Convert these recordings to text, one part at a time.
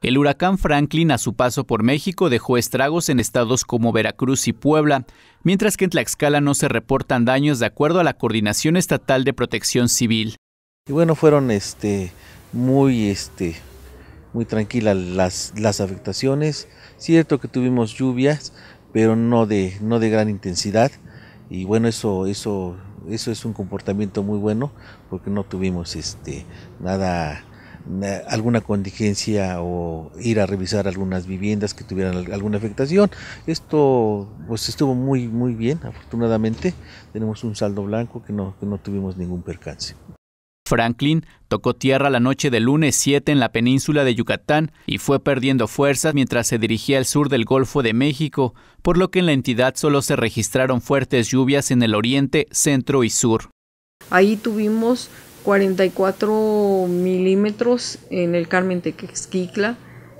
El huracán Franklin a su paso por México dejó estragos en estados como Veracruz y Puebla, mientras que en Tlaxcala no se reportan daños de acuerdo a la Coordinación Estatal de Protección Civil. Y bueno, fueron este muy este muy tranquilas las, las afectaciones. Cierto que tuvimos lluvias, pero no de no de gran intensidad y bueno, eso eso eso es un comportamiento muy bueno porque no tuvimos este nada eh, alguna contingencia o ir a revisar algunas viviendas que tuvieran alguna afectación. Esto pues estuvo muy muy bien, afortunadamente tenemos un saldo blanco que no, no tuvimos ningún percance. Franklin tocó tierra la noche del lunes 7 en la península de Yucatán y fue perdiendo fuerzas mientras se dirigía al sur del Golfo de México, por lo que en la entidad solo se registraron fuertes lluvias en el oriente, centro y sur. Ahí tuvimos 44 milímetros en el Carmen Texquicla,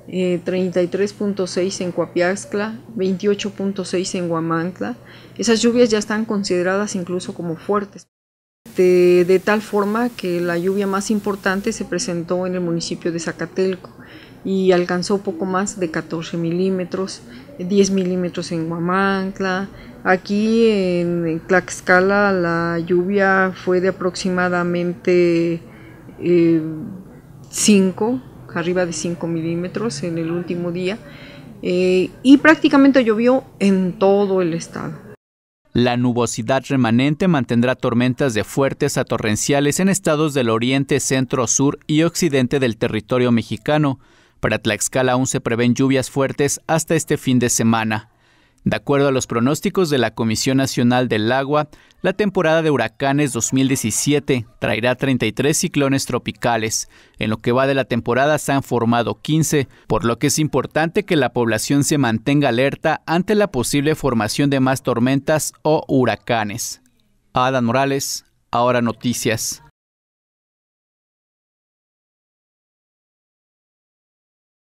33.6 eh, en Cuapiaxcla, 28.6 en Huamantla. Esas lluvias ya están consideradas incluso como fuertes. de, tal forma que la lluvia más importante se presentó en el municipio de Zacatelco, y alcanzó poco más de 14 milímetros, 10 milímetros en Huamantla. Aquí en Tlaxcala la lluvia fue de aproximadamente 5, eh, arriba de 5 milímetros en el último día. Eh, y prácticamente llovió en todo el estado. La nubosidad remanente mantendrá tormentas de fuertes a torrenciales en estados del oriente, centro, sur y occidente del territorio mexicano, para Tlaxcala aún se prevén lluvias fuertes hasta este fin de semana. De acuerdo a los pronósticos de la Comisión Nacional del Agua, la temporada de huracanes 2017 traerá 33 ciclones tropicales. En lo que va de la temporada se han formado 15, por lo que es importante que la población se mantenga alerta ante la posible formación de más tormentas o huracanes. Adam Morales, ahora noticias.